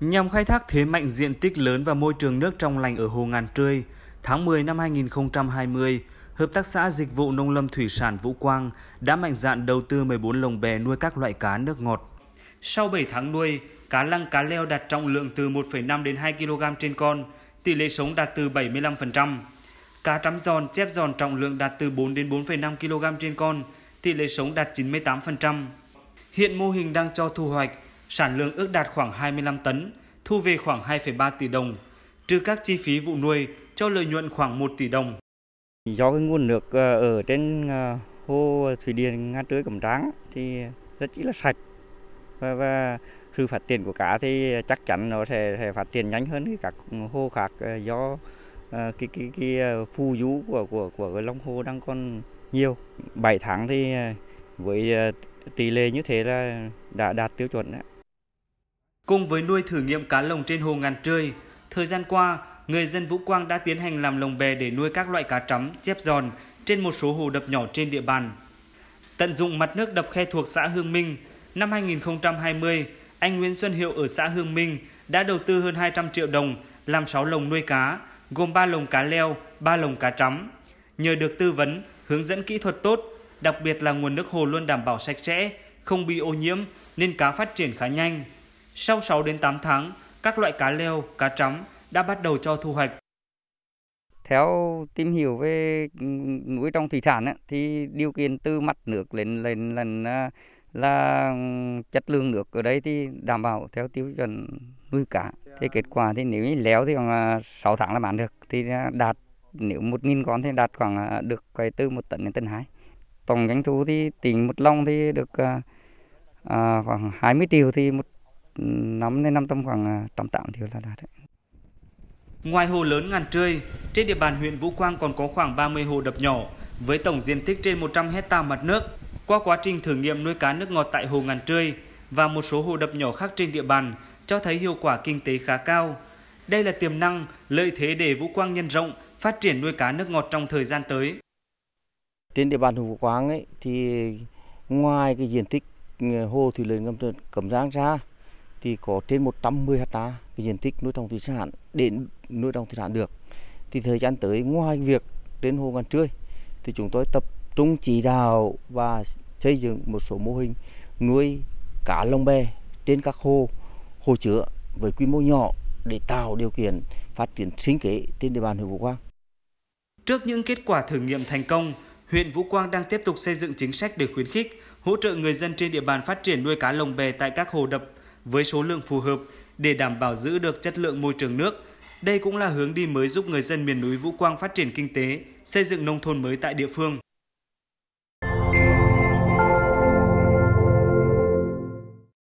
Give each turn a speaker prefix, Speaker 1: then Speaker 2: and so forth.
Speaker 1: Nhằm khai thác thế mạnh diện tích lớn và môi trường nước trong lành ở Hồ Ngàn Trươi, tháng 10 năm 2020, Hợp tác xã Dịch vụ Nông lâm Thủy sản Vũ Quang đã mạnh dạn đầu tư 14 lồng bè nuôi các loại cá nước ngọt. Sau 7 tháng nuôi, cá lăng cá leo đạt trọng lượng từ 1,5 đến 2 kg trên con, tỷ lệ sống đạt từ 75%. Cá trắm giòn, chép giòn trọng lượng đạt từ 4 đến 4,5 kg trên con, tỷ lệ sống đạt 98%. Hiện mô hình đang cho thu hoạch sản lượng ước đạt khoảng 25 tấn, thu về khoảng 2,3 tỷ đồng, trừ các chi phí vụ nuôi cho lợi nhuận khoảng 1 tỷ đồng.
Speaker 2: Do cái nguồn nước ờ, ở trên ờ, hồ thủy điện Nga Trưới Cẩm Tráng thì rất chỉ là sạch và, và sự phát triển của cá thì chắc chắn nó sẽ, sẽ phát triển nhanh hơn các hồ khác ờ, do cái cái cái, cái phù du của của của cái lòng hồ đang còn nhiều. 7 tháng thì với tỷ lệ như thế là đã đạt tiêu chuẩn đấy.
Speaker 1: Cùng với nuôi thử nghiệm cá lồng trên hồ ngàn trươi, thời gian qua, người dân Vũ Quang đã tiến hành làm lồng bè để nuôi các loại cá trắm, chép giòn trên một số hồ đập nhỏ trên địa bàn. Tận dụng mặt nước đập khe thuộc xã Hương Minh, năm 2020, anh Nguyễn Xuân Hiệu ở xã Hương Minh đã đầu tư hơn 200 triệu đồng làm 6 lồng nuôi cá, gồm 3 lồng cá leo, 3 lồng cá trắm. Nhờ được tư vấn, hướng dẫn kỹ thuật tốt, đặc biệt là nguồn nước hồ luôn đảm bảo sạch sẽ, không bị ô nhiễm nên cá phát triển khá nhanh. Sau 6 đến 8 tháng, các loại cá leo, cá trắm đã bắt đầu cho thu hoạch.
Speaker 3: Theo tìm hiểu về nuôi trong thủy sản ấy, thì điều kiện từ mặt nước lên lên lên à, là, là chất lượng nước ở đây thì đảm bảo theo tiêu chuẩn nuôi cá. Thế kết quả thì nếu như léo thì khoảng 6 à, tháng là bán được thì à, đạt nếu 1.000 con thì đạt khoảng được cái từ 1 tấn đến tấn 2. Tổng doanh thu thì tính một lông thì được à, khoảng 20 triệu thì một năm đến năm tầm khoảng à, trăm tạm thì là đạt đấy.
Speaker 1: Ngoài hồ lớn ngàn trươi, trên địa bàn huyện Vũ Quang còn có khoảng 30 hồ đập nhỏ với tổng diện tích trên 100 hecta mặt nước. Qua quá trình thử nghiệm nuôi cá nước ngọt tại hồ ngàn trươi và một số hồ đập nhỏ khác trên địa bàn cho thấy hiệu quả kinh tế khá cao. Đây là tiềm năng, lợi thế để Vũ Quang nhân rộng, phát triển nuôi cá nước ngọt trong thời gian tới.
Speaker 4: Trên địa bàn huyện Vũ Quang ấy thì ngoài cái diện tích ờ, hồ thủy lợi ngầm Cẩm Giang ra thì có trên 110 hecta cái diện tích nuôi trồng thủy sản để nuôi trồng thủy sản được. Thì thời gian tới ngoài việc trên hồ ngàn trươi thì chúng tôi tập trung chỉ đạo và xây dựng một số mô hình nuôi cá lồng bè trên các hồ hồ chứa với quy mô nhỏ để tạo điều kiện phát triển sinh kế trên địa bàn huyện Vũ Quang.
Speaker 1: Trước những kết quả thử nghiệm thành công, huyện Vũ Quang đang tiếp tục xây dựng chính sách để khuyến khích, hỗ trợ người dân trên địa bàn phát triển nuôi cá lồng bè tại các hồ đập, với số lượng phù hợp để đảm bảo giữ được chất lượng môi trường nước. Đây cũng là hướng đi mới giúp người dân miền núi Vũ Quang phát triển kinh tế, xây dựng nông thôn mới tại địa phương.